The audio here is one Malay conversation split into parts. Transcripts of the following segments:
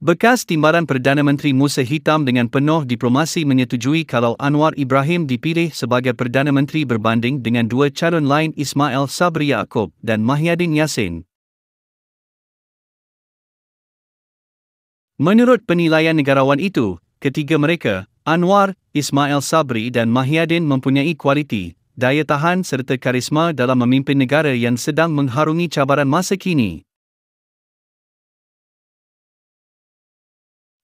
Bekas timbalan Perdana Menteri Musa Hitam dengan penuh diplomasi menyetujui kalau Anwar Ibrahim dipilih sebagai Perdana Menteri berbanding dengan dua calon lain Ismail Sabri Yaakob dan Mahyadin Yassin. Menurut penilaian negarawan itu, ketiga mereka, Anwar, Ismail Sabri dan Mahyadin mempunyai kualiti, daya tahan serta karisma dalam memimpin negara yang sedang mengharungi cabaran masa kini.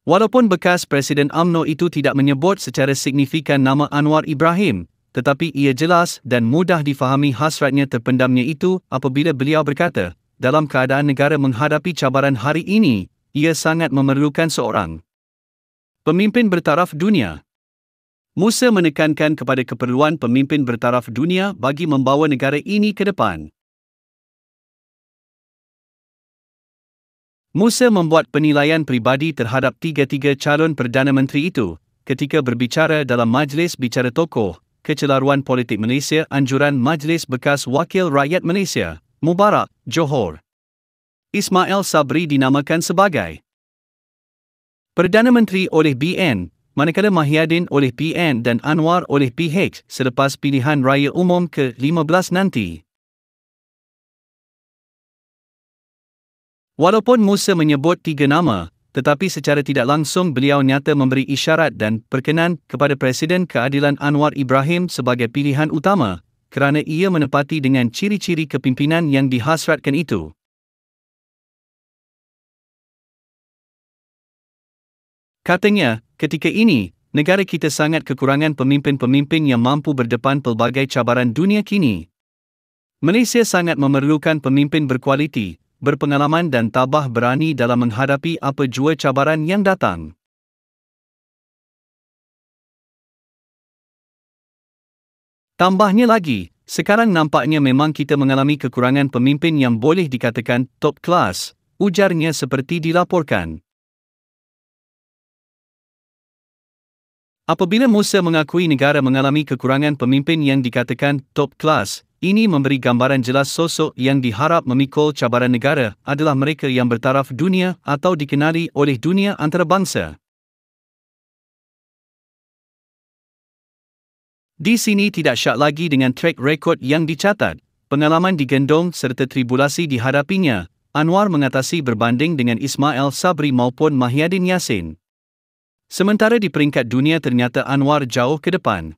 Walaupun bekas Presiden AMNO itu tidak menyebut secara signifikan nama Anwar Ibrahim, tetapi ia jelas dan mudah difahami hasratnya terpendamnya itu apabila beliau berkata, dalam keadaan negara menghadapi cabaran hari ini, ia sangat memerlukan seorang pemimpin bertaraf dunia. Musa menekankan kepada keperluan pemimpin bertaraf dunia bagi membawa negara ini ke depan. Musa membuat penilaian pribadi terhadap tiga-tiga calon Perdana Menteri itu ketika berbicara dalam majlis bicara tokoh, kecelaruan politik Malaysia anjuran Majlis Bekas Wakil Rakyat Malaysia, Mubarak, Johor. Ismail Sabri dinamakan sebagai Perdana Menteri oleh BN, manakala Mahiadin oleh PN dan Anwar oleh PH selepas pilihan raya umum ke-15 nanti. Walaupun Musa menyebut tiga nama, tetapi secara tidak langsung beliau nyata memberi isyarat dan perkenan kepada Presiden Keadilan Anwar Ibrahim sebagai pilihan utama kerana ia menepati dengan ciri-ciri kepimpinan yang dihasratkan itu. Katanya, ketika ini, negara kita sangat kekurangan pemimpin-pemimpin yang mampu berdepan pelbagai cabaran dunia kini. Malaysia sangat memerlukan pemimpin berkualiti, berpengalaman dan tabah berani dalam menghadapi apa jua cabaran yang datang. Tambahnya lagi, sekarang nampaknya memang kita mengalami kekurangan pemimpin yang boleh dikatakan top class, ujarnya seperti dilaporkan. Apabila Musa mengakui negara mengalami kekurangan pemimpin yang dikatakan top class, ini memberi gambaran jelas sosok yang diharap memikul cabaran negara adalah mereka yang bertaraf dunia atau dikenali oleh dunia antarabangsa. Di sini tidak syak lagi dengan track record yang dicatat, pengalaman digendong serta tribulasi dihadapinya, Anwar mengatasi berbanding dengan Ismail Sabri maupun Mahiadin Yassin. Sementara di peringkat dunia ternyata Anwar jauh ke depan.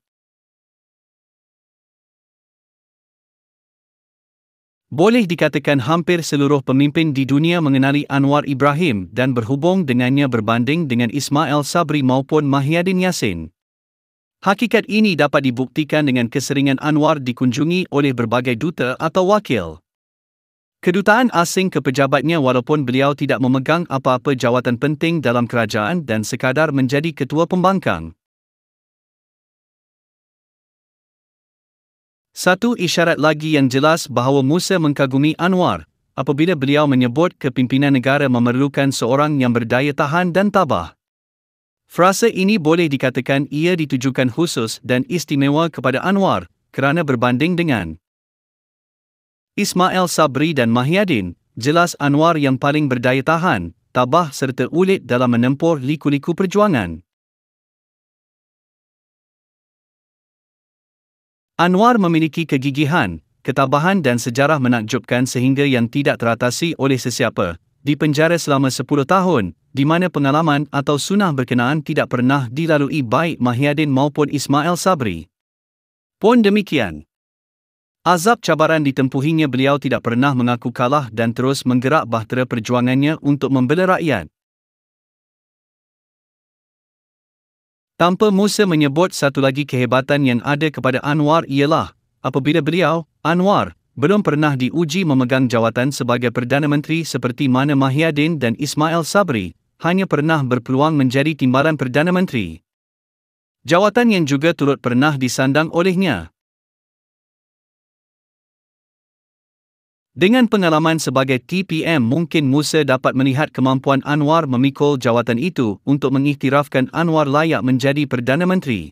Boleh dikatakan hampir seluruh pemimpin di dunia mengenali Anwar Ibrahim dan berhubung dengannya berbanding dengan Ismail Sabri maupun Mahiyadin Yassin. Hakikat ini dapat dibuktikan dengan keseringan Anwar dikunjungi oleh berbagai duta atau wakil. Kedutaan asing ke pejabatnya walaupun beliau tidak memegang apa-apa jawatan penting dalam kerajaan dan sekadar menjadi ketua pembangkang. Satu isyarat lagi yang jelas bahawa Musa mengkagumi Anwar, apabila beliau menyebut kepimpinan negara memerlukan seorang yang berdaya tahan dan tabah. Frasa ini boleh dikatakan ia ditujukan khusus dan istimewa kepada Anwar kerana berbanding dengan Ismail Sabri dan Mahyadin, jelas Anwar yang paling berdaya tahan, tabah serta ulit dalam menempur liku-liku perjuangan. Anwar memiliki kegigihan, ketabahan dan sejarah menakjubkan sehingga yang tidak teratasi oleh sesiapa. Di penjara selama 10 tahun, di mana pengalaman atau sunnah berkenaan tidak pernah dilalui baik Mahiadin maupun Ismail Sabri. Pun demikian. Azab cabaran ditempuhinya beliau tidak pernah mengaku kalah dan terus menggerak bahtera perjuangannya untuk membela rakyat. Tanpa Musa menyebut satu lagi kehebatan yang ada kepada Anwar ialah, apabila beliau, Anwar, belum pernah diuji memegang jawatan sebagai Perdana Menteri seperti mana Mahiaddin dan Ismail Sabri, hanya pernah berpeluang menjadi timbalan Perdana Menteri. Jawatan yang juga turut pernah disandang olehnya, Dengan pengalaman sebagai TPM mungkin Musa dapat melihat kemampuan Anwar memikul jawatan itu untuk mengiktirafkan Anwar layak menjadi Perdana Menteri.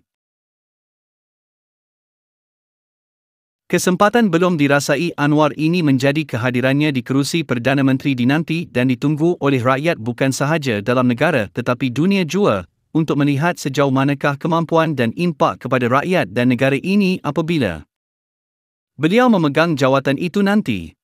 Kesempatan belum dirasai Anwar ini menjadi kehadirannya di kerusi Perdana Menteri dinanti dan ditunggu oleh rakyat bukan sahaja dalam negara tetapi dunia jua untuk melihat sejauh manakah kemampuan dan impak kepada rakyat dan negara ini apabila beliau memegang jawatan itu nanti.